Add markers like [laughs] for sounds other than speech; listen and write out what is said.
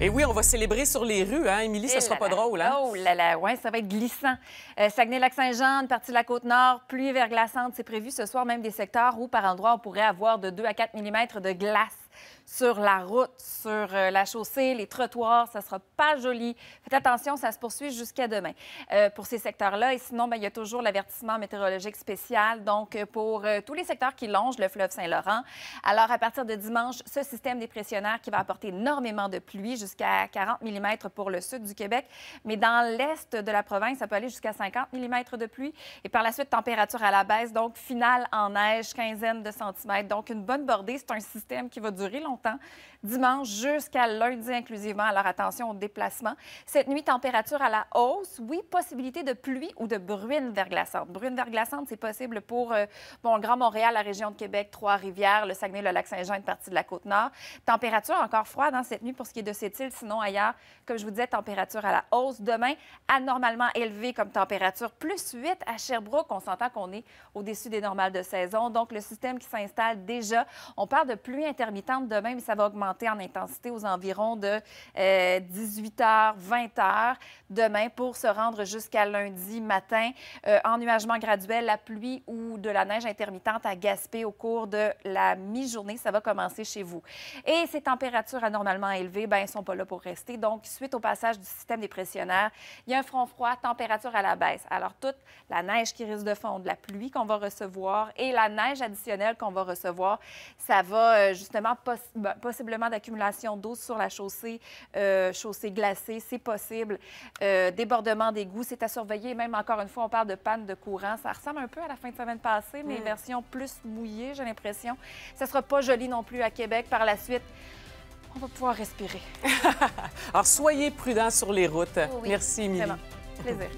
Et oui, on va célébrer sur les rues, hein, Émilie, ça eh sera pas drôle, hein? Oh là là, ouais, ça va être glissant. Euh, Saguenay-Lac-Saint-Jean, partie de la Côte-Nord, pluie verglaçante, c'est prévu ce soir, même des secteurs où, par endroits, on pourrait avoir de 2 à 4 mm de glace sur la route, sur euh, la chaussée, les trottoirs. Ça sera pas joli. Faites attention, ça se poursuit jusqu'à demain euh, pour ces secteurs-là. Et sinon, ben, il y a toujours l'avertissement météorologique spécial, donc euh, pour tous les secteurs qui longent le fleuve Saint-Laurent. Alors, à partir de dimanche, ce système dépressionnaire qui va apporter énormément de pluie, jusqu'à 40 mm pour le sud du Québec. Mais dans l'est de la province, ça peut aller jusqu'à 50 mm de pluie. Et par la suite, température à la baisse, donc finale en neige, quinzaine de centimètres. Donc, une bonne bordée, c'est un système qui va durer longtemps. Dimanche jusqu'à lundi inclusivement, alors attention au déplacement. Cette nuit, température à la hausse. Oui, possibilité de pluie ou de bruine verglaçante. Bruine verglaçante, c'est possible pour euh, bon, le Grand Montréal, la région de Québec, Trois-Rivières, le Saguenay, le Lac-Saint-Jean, une partie de la Côte-Nord. Température encore froide dans cette nuit pour ce qui est de cette île. Sinon, ailleurs, comme je vous disais, température à la hausse. Demain, anormalement élevée comme température, plus 8 à Sherbrooke. On s'entend qu'on est au-dessus des normales de saison. Donc, le système qui s'installe déjà, on parle de pluie intermittente demain, mais ça va augmenter en intensité aux environs de 18 h, 20 h demain pour se rendre jusqu'à lundi matin. en euh, ennuagement graduel, la pluie ou de la neige intermittente à Gaspé au cours de la mi-journée. Ça va commencer chez vous. Et ces températures anormalement élevées, ben, sont pas là pour rester. Donc, suite au passage du système dépressionnaire, il y a un front froid, température à la baisse. Alors, toute la neige qui risque de fondre, la pluie qu'on va recevoir et la neige additionnelle qu'on va recevoir, ça va euh, justement ben, possiblement d'accumulation d'eau sur la chaussée, euh, chaussée glacée, c'est possible. Euh, débordement des d'égout, c'est à surveiller. Même encore une fois, on parle de panne de courant. Ça ressemble un peu à la fin de semaine passée, mais mm. version plus mouillée, j'ai l'impression. Ça sera pas joli non plus à Québec par la suite. On va pouvoir respirer. [laughs] Alors, soyez prudents sur les routes. Merci, Émilie. Plaisir.